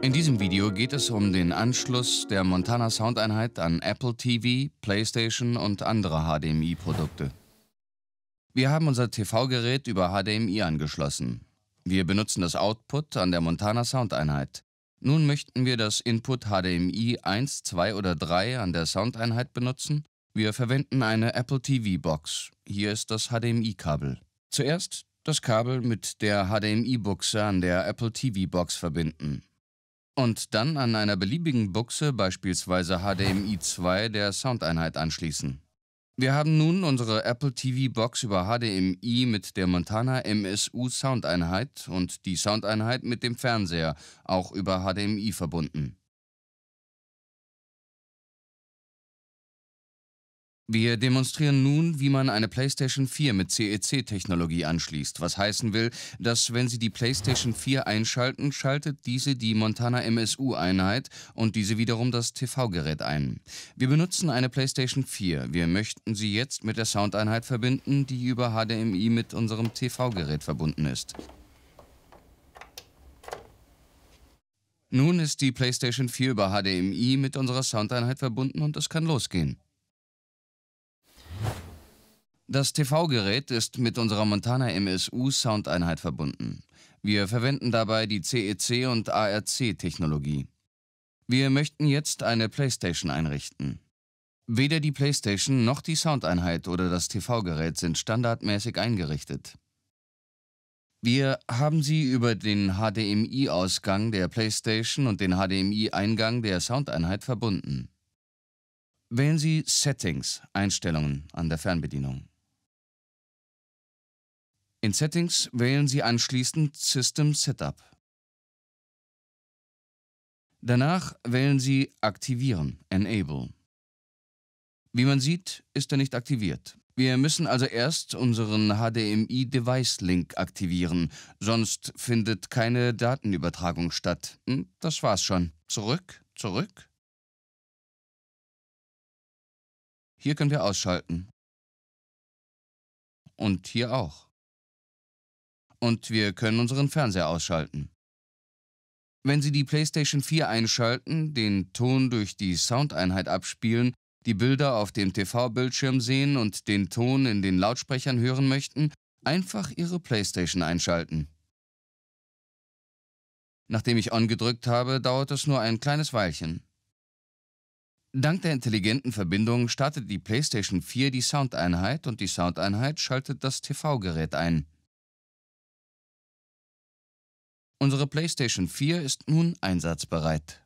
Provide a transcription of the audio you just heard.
In diesem Video geht es um den Anschluss der Montana Soundeinheit an Apple TV, PlayStation und andere HDMI-Produkte. Wir haben unser TV-Gerät über HDMI angeschlossen. Wir benutzen das Output an der Montana Soundeinheit. Nun möchten wir das Input HDMI 1, 2 oder 3 an der Soundeinheit benutzen. Wir verwenden eine Apple TV-Box. Hier ist das HDMI-Kabel. Zuerst das Kabel mit der HDMI-Buchse an der Apple TV-Box verbinden und dann an einer beliebigen Buchse, beispielsweise HDMI 2, der Soundeinheit anschließen. Wir haben nun unsere Apple TV Box über HDMI mit der Montana MSU Soundeinheit und die Soundeinheit mit dem Fernseher, auch über HDMI verbunden. Wir demonstrieren nun, wie man eine PlayStation 4 mit CEC-Technologie anschließt, was heißen will, dass wenn Sie die PlayStation 4 einschalten, schaltet diese die Montana MSU-Einheit und diese wiederum das TV-Gerät ein. Wir benutzen eine PlayStation 4. Wir möchten sie jetzt mit der Soundeinheit verbinden, die über HDMI mit unserem TV-Gerät verbunden ist. Nun ist die PlayStation 4 über HDMI mit unserer Soundeinheit verbunden und es kann losgehen. Das TV-Gerät ist mit unserer Montana MSU Soundeinheit verbunden. Wir verwenden dabei die CEC e und ARC-Technologie. Wir möchten jetzt eine Playstation einrichten. Weder die Playstation noch die Soundeinheit oder das TV-Gerät sind standardmäßig eingerichtet. Wir haben sie über den HDMI-Ausgang der Playstation und den HDMI-Eingang der Soundeinheit verbunden. Wählen Sie Settings, Einstellungen an der Fernbedienung. In Settings wählen Sie anschließend System Setup. Danach wählen Sie Aktivieren, Enable. Wie man sieht, ist er nicht aktiviert. Wir müssen also erst unseren HDMI-Device-Link aktivieren, sonst findet keine Datenübertragung statt. Hm, das war's schon. Zurück, zurück. Hier können wir ausschalten. Und hier auch und wir können unseren Fernseher ausschalten. Wenn Sie die PlayStation 4 einschalten, den Ton durch die Soundeinheit abspielen, die Bilder auf dem TV-Bildschirm sehen und den Ton in den Lautsprechern hören möchten, einfach Ihre PlayStation einschalten. Nachdem ich On gedrückt habe, dauert es nur ein kleines Weilchen. Dank der intelligenten Verbindung startet die PlayStation 4 die Soundeinheit und die Soundeinheit schaltet das TV-Gerät ein. Unsere PlayStation 4 ist nun einsatzbereit.